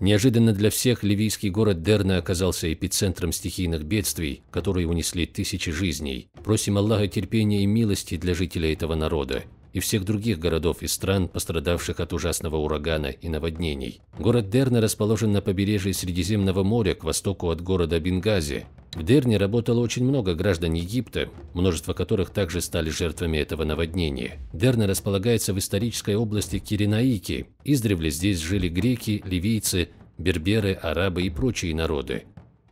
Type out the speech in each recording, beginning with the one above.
Неожиданно для всех ливийский город Дерна оказался эпицентром стихийных бедствий, которые унесли тысячи жизней. Просим Аллаха терпения и милости для жителей этого народа и всех других городов и стран, пострадавших от ужасного урагана и наводнений. Город Дерна расположен на побережье Средиземного моря к востоку от города Бенгази, в Дерне работало очень много граждан Египта, множество которых также стали жертвами этого наводнения. Дерна располагается в исторической области Киренаики. Издревле здесь жили греки, ливийцы, берберы, арабы и прочие народы.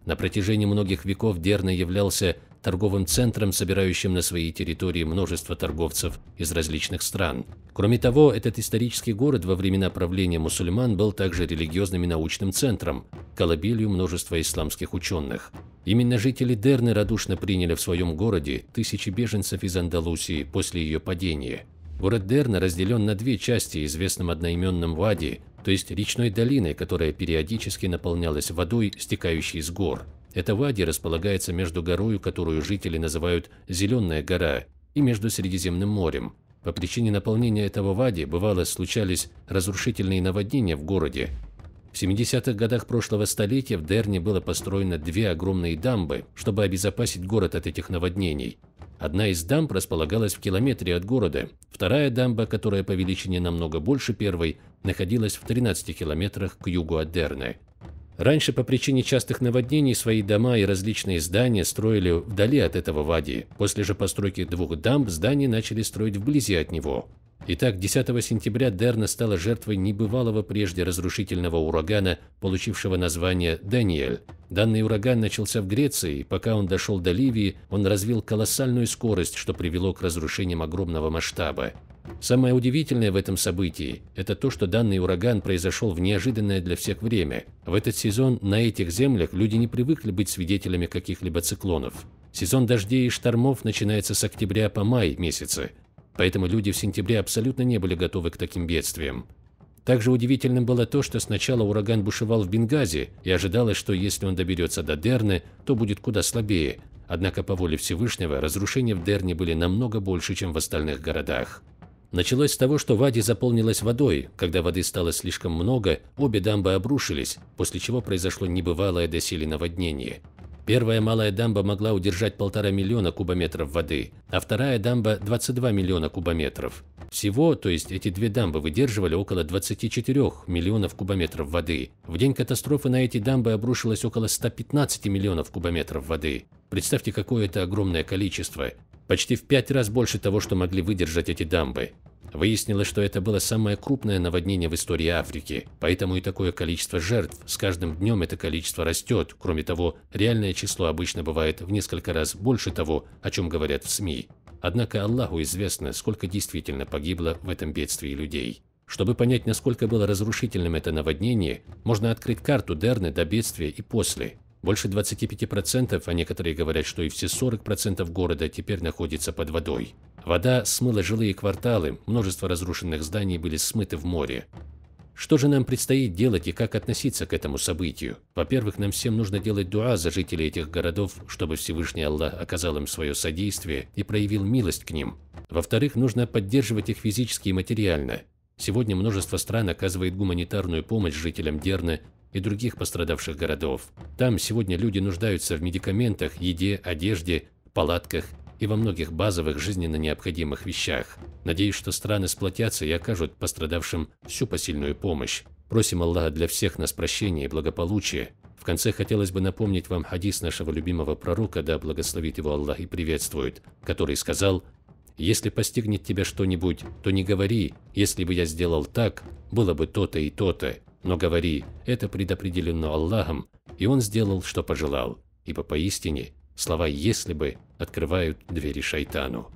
На протяжении многих веков Дерна являлся торговым центром, собирающим на своей территории множество торговцев из различных стран. Кроме того, этот исторический город во времена правления мусульман был также религиозным и научным центром, колыбелью множества исламских ученых. Именно жители Дерны радушно приняли в своем городе тысячи беженцев из Андалусии после ее падения. Город Дерна разделен на две части известным одноименным Вади, то есть речной долиной, которая периодически наполнялась водой, стекающей с гор. Эта Вади располагается между горою, которую жители называют «Зеленая гора», и между Средиземным морем. По причине наполнения этого Вади бывало случались разрушительные наводнения в городе, в 70-х годах прошлого столетия в Дерне было построено две огромные дамбы, чтобы обезопасить город от этих наводнений. Одна из дамб располагалась в километре от города, вторая дамба, которая по величине намного больше первой, находилась в 13 километрах к югу от Дерны. Раньше по причине частых наводнений свои дома и различные здания строили вдали от этого вади. После же постройки двух дамб здания начали строить вблизи от него. Итак, 10 сентября Дерна стала жертвой небывалого прежде разрушительного урагана, получившего название «Даниэль». Данный ураган начался в Греции, и пока он дошел до Ливии, он развил колоссальную скорость, что привело к разрушениям огромного масштаба. Самое удивительное в этом событии – это то, что данный ураган произошел в неожиданное для всех время. В этот сезон на этих землях люди не привыкли быть свидетелями каких-либо циклонов. Сезон дождей и штормов начинается с октября по май месяцы, поэтому люди в сентябре абсолютно не были готовы к таким бедствиям. Также удивительным было то, что сначала ураган бушевал в Бенгази, и ожидалось, что если он доберется до Дерны, то будет куда слабее. Однако по воле Всевышнего разрушения в Дерне были намного больше, чем в остальных городах. Началось с того, что Вади заполнилась водой. Когда воды стало слишком много, обе дамбы обрушились, после чего произошло небывалое доселе наводнение. Первая малая дамба могла удержать полтора миллиона кубометров воды, а вторая дамба – 22 миллиона кубометров. Всего, то есть эти две дамбы выдерживали около 24 миллионов кубометров воды. В день катастрофы на эти дамбы обрушилось около 115 миллионов кубометров воды. Представьте, какое это огромное количество. Почти в пять раз больше того, что могли выдержать эти дамбы. Выяснилось, что это было самое крупное наводнение в истории Африки, поэтому и такое количество жертв. С каждым днем это количество растет. Кроме того, реальное число обычно бывает в несколько раз больше того, о чем говорят в СМИ. Однако Аллаху известно, сколько действительно погибло в этом бедствии людей. Чтобы понять, насколько было разрушительным это наводнение, можно открыть карту Дерны до бедствия и после. Больше 25%, а некоторые говорят, что и все 40% города теперь находится под водой. Вода смыла жилые кварталы, множество разрушенных зданий были смыты в море. Что же нам предстоит делать и как относиться к этому событию? Во-первых, нам всем нужно делать дуа за жителей этих городов, чтобы Всевышний Аллах оказал им свое содействие и проявил милость к ним. Во-вторых, нужно поддерживать их физически и материально. Сегодня множество стран оказывает гуманитарную помощь жителям Дерна и других пострадавших городов. Там сегодня люди нуждаются в медикаментах, еде, одежде, палатках и во многих базовых жизненно необходимых вещах. Надеюсь, что страны сплотятся и окажут пострадавшим всю посильную помощь. Просим Аллаха для всех нас прощения и благополучия. В конце хотелось бы напомнить вам хадис нашего любимого пророка, да благословит его Аллах и приветствует, который сказал «Если постигнет тебя что-нибудь, то не говори, если бы я сделал так, было бы то-то и то-то». Но говори, это предопределено Аллахом, и он сделал, что пожелал, ибо поистине слова «если бы» открывают двери шайтану.